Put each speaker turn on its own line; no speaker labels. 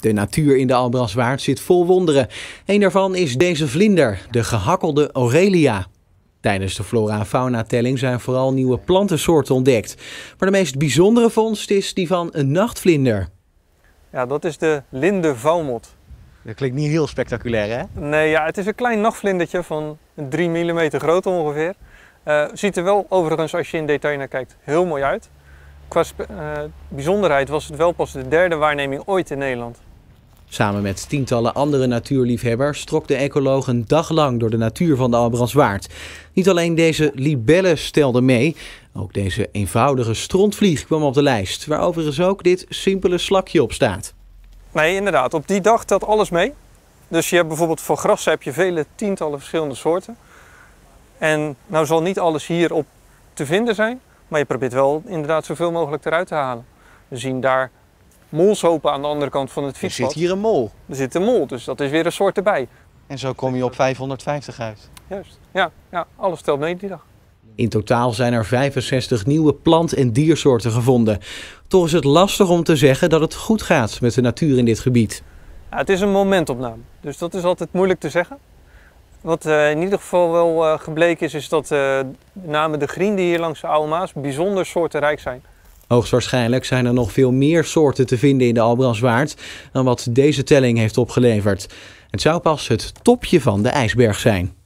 De natuur in de Waard zit vol wonderen. Een daarvan is deze vlinder, de gehakkelde Aurelia. Tijdens de flora- en fauna-telling zijn vooral nieuwe plantensoorten ontdekt. Maar de meest bijzondere vondst is die van een nachtvlinder.
Ja, dat is de lindenvouwmot. Dat klinkt niet
heel spectaculair, hè?
Nee, ja, het is een klein nachtvlindertje van 3 mm groot ongeveer. Eh, ziet er wel overigens, als je in detail naar kijkt, heel mooi uit. Qua eh, bijzonderheid was het wel pas de derde waarneming ooit in Nederland.
Samen met tientallen andere natuurliefhebbers trok de ecoloog een dag lang door de natuur van de Albrandswaard. Niet alleen deze libellen stelden mee, ook deze eenvoudige strontvlieg kwam op de lijst, waar overigens ook dit simpele slakje op staat.
Nee, inderdaad. Op die dag telt alles mee. Dus je hebt bijvoorbeeld voor grassen heb je vele tientallen verschillende soorten. En nou zal niet alles hierop te vinden zijn, maar je probeert wel inderdaad zoveel mogelijk eruit te halen. We zien daar molshopen aan de andere kant van het fietspad. Er zit hier een mol. Er zit een mol, dus dat is weer een soort erbij. En zo kom je op 550 uit. Juist, ja, ja alles telt mee die dag.
In totaal zijn er 65 nieuwe plant- en diersoorten gevonden. Toch is het lastig om te zeggen dat het goed gaat met de natuur in dit gebied.
het is een momentopname, dus dat is altijd moeilijk te zeggen. Wat eh, in ieder geval wel eh, gebleken is, is dat uh, eh, met name de grienden hier langs de Oude Maas bijzonder soortenrijk zijn.
Hoogstwaarschijnlijk zijn er nog veel meer soorten te vinden in de Albrandswaard dan wat deze telling heeft opgeleverd. Het zou pas het topje van de ijsberg zijn.